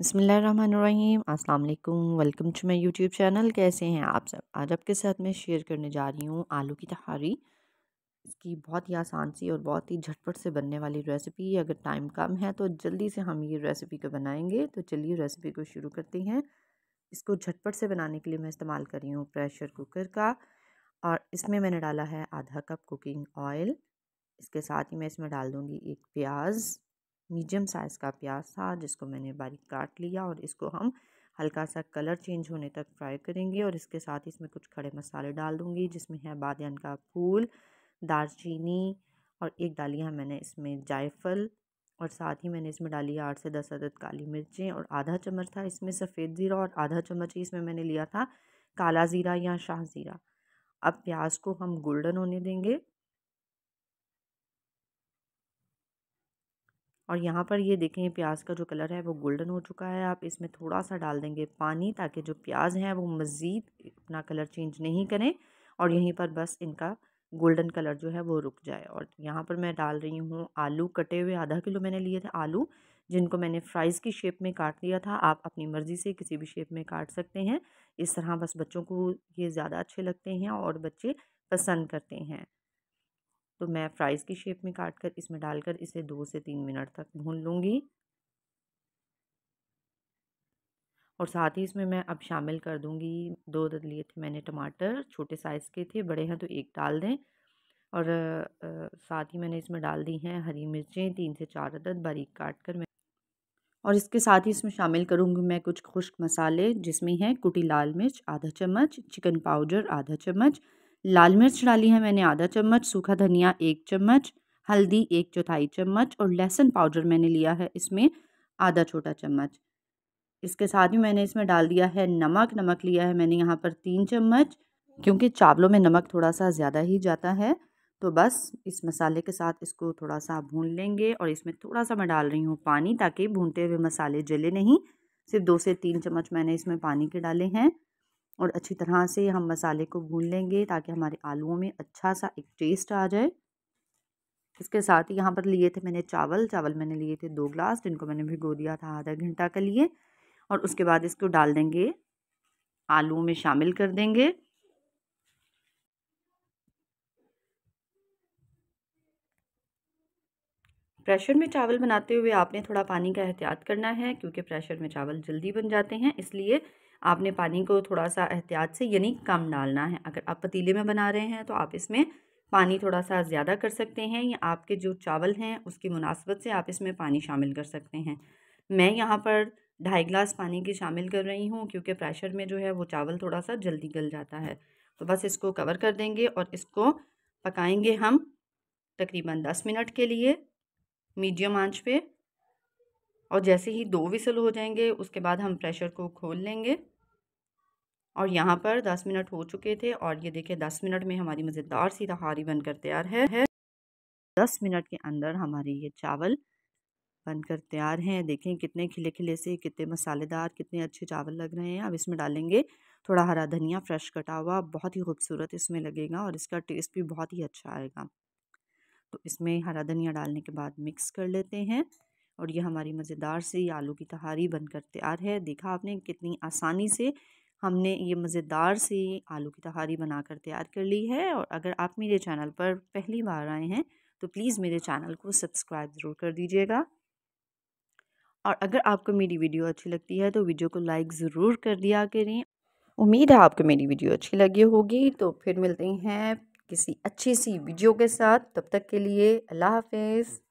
बसमीम अल्लाम welcome to my YouTube channel कैसे हैं आप सब आज आपके साथ मैं शेयर करने जा रही हूँ आलू की तहारी इसकी बहुत ही आसान सी और बहुत ही झटपट से बनने वाली रेसिपी अगर टाइम कम है तो जल्दी से हम ये रेसिपी को बनाएंगे तो चलिए रेसिपी को शुरू करते हैं इसको झटपट से बनाने के लिए मैं इस्तेमाल कर रही हूँ प्रेशर कुकर का और इसमें मैंने डाला है आधा कप कुकिंग ऑयल इसके साथ ही मैं इसमें डाल दूँगी एक प्याज़ मीडियम साइज़ का प्याज था जिसको मैंने बारीक काट लिया और इसको हम हल्का सा कलर चेंज होने तक फ्राई करेंगे और इसके साथ ही इसमें कुछ खड़े मसाले डाल दूँगी जिसमें है बादन का फूल दालचीनी और एक डाली है मैंने इसमें जायफल और साथ ही मैंने इसमें डाली आठ से दस अदद काली मिर्चें और आधा चम्मच था इसमें सफ़ेद ज़ीरा और आधा चम्मच ही इसमें मैंने लिया था काला ज़ीरा या शाह ज़ीरा अब प्याज को हम गोल्डन होने देंगे और यहाँ पर ये देखें प्याज का जो कलर है वो गोल्डन हो चुका है आप इसमें थोड़ा सा डाल देंगे पानी ताकि जो प्याज हैं वो मज़ीद अपना कलर चेंज नहीं करें और यहीं पर बस इनका गोल्डन कलर जो है वो रुक जाए और यहाँ पर मैं डाल रही हूँ आलू कटे हुए आधा किलो मैंने लिए थे आलू जिनको मैंने फ्राइज़ की शेप में काट लिया था आप अपनी मर्ज़ी से किसी भी शेप में काट सकते हैं इस तरह बस बच्चों को ये ज़्यादा अच्छे लगते हैं और बच्चे पसंद करते हैं तो मैं फ्राइज़ की शेप में काट कर इसमें डालकर इसे दो से तीन मिनट तक भून लूँगी और साथ ही इसमें मैं अब शामिल कर दूँगी दो लिए थे मैंने टमाटर छोटे साइज़ के थे बड़े हैं तो एक डाल दें और आ, साथ ही मैंने इसमें डाल दी हैं हरी मिर्चें तीन से चार अदद बारीक काट कर मैं और इसके साथ ही इसमें शामिल करूँगी मैं कुछ खुश्क मसाले जिसमें हैं कुटी लाल मिर्च आधा चम्मच चिकन पाउडर आधा चम्मच लाल मिर्च डाली है मैंने आधा चम्मच सूखा धनिया एक चम्मच हल्दी एक चौथाई चम्मच और लहसुन पाउडर मैंने लिया है इसमें आधा छोटा चम्मच इसके साथ ही मैंने इसमें डाल दिया है नमक नमक लिया है मैंने यहाँ पर तीन चम्मच क्योंकि चावलों में नमक थोड़ा सा ज़्यादा ही जाता है तो बस इस मसाले के साथ इसको थोड़ा सा भून लेंगे और इसमें थोड़ा सा मैं डाल रही हूँ पानी ताकि भूनते हुए मसाले जले नहीं सिर्फ दो से तीन चम्मच मैंने इसमें पानी के डाले हैं और अच्छी तरह से हम मसाले को भून लेंगे ताकि हमारे आलूओं में अच्छा सा एक टेस्ट आ जाए इसके साथ ही यहाँ पर लिए थे मैंने चावल चावल मैंने लिए थे दो ग्लास जिनको मैंने भिगो दिया था आधा घंटा के लिए और उसके बाद इसको डाल देंगे आलू में शामिल कर देंगे प्रेशर में चावल बनाते हुए आपने थोड़ा पानी का एहतियात करना है क्योंकि प्रेशर में चावल जल्दी बन जाते हैं इसलिए आपने पानी को थोड़ा सा एहतियात से यानी कम डालना है अगर आप पतीले में बना रहे हैं तो आप इसमें पानी थोड़ा सा ज़्यादा कर सकते हैं या आपके जो चावल हैं उसकी मुनासबत से आप इसमें पानी शामिल कर सकते हैं मैं यहाँ पर ढाई गिलास पानी की शामिल कर रही हूँ क्योंकि प्रेशर में जो है वो चावल थोड़ा सा जल्दी गल जाता है तो बस इसको कवर कर देंगे और इसको पकाएंगे हम तकरीबन दस मिनट के लिए मीडियम आंच पे और जैसे ही दो विसल हो जाएंगे उसके बाद हम प्रेशर को खोल लेंगे और यहाँ पर दस मिनट हो चुके थे और ये देखिए दस मिनट में हमारी मज़ेदार सी तहारी बनकर तैयार है, है दस मिनट के अंदर हमारे ये चावल बनकर तैयार हैं देखें कितने खिले खिले से कितने मसालेदार कितने अच्छे चावल लग रहे हैं अब इसमें डालेंगे थोड़ा हरा धनिया फ्रेश कटा हुआ बहुत ही खूबसूरत इसमें लगेगा और इसका टेस्ट भी बहुत ही अच्छा आएगा तो इसमें हरा धनिया डालने के बाद मिक्स कर लेते हैं और ये हमारी मज़ेदार से आलू की तहारी बनकर तैयार है देखा आपने कितनी आसानी से हमने ये मज़ेदार से आलू की तहारी बनाकर तैयार कर ली है और अगर आप मेरे चैनल पर पहली बार आए हैं तो प्लीज़ मेरे चैनल को सब्सक्राइब ज़रूर कर दीजिएगा और अगर आपको मेरी वीडियो अच्छी लगती है तो वीडियो को लाइक ज़रूर कर दिया करें उम्मीद है आपको मेरी वीडियो अच्छी लगी होगी तो फिर मिलते हैं किसी अच्छी सी वीडियो के साथ तब तक के लिए अल्लाह हाफिज़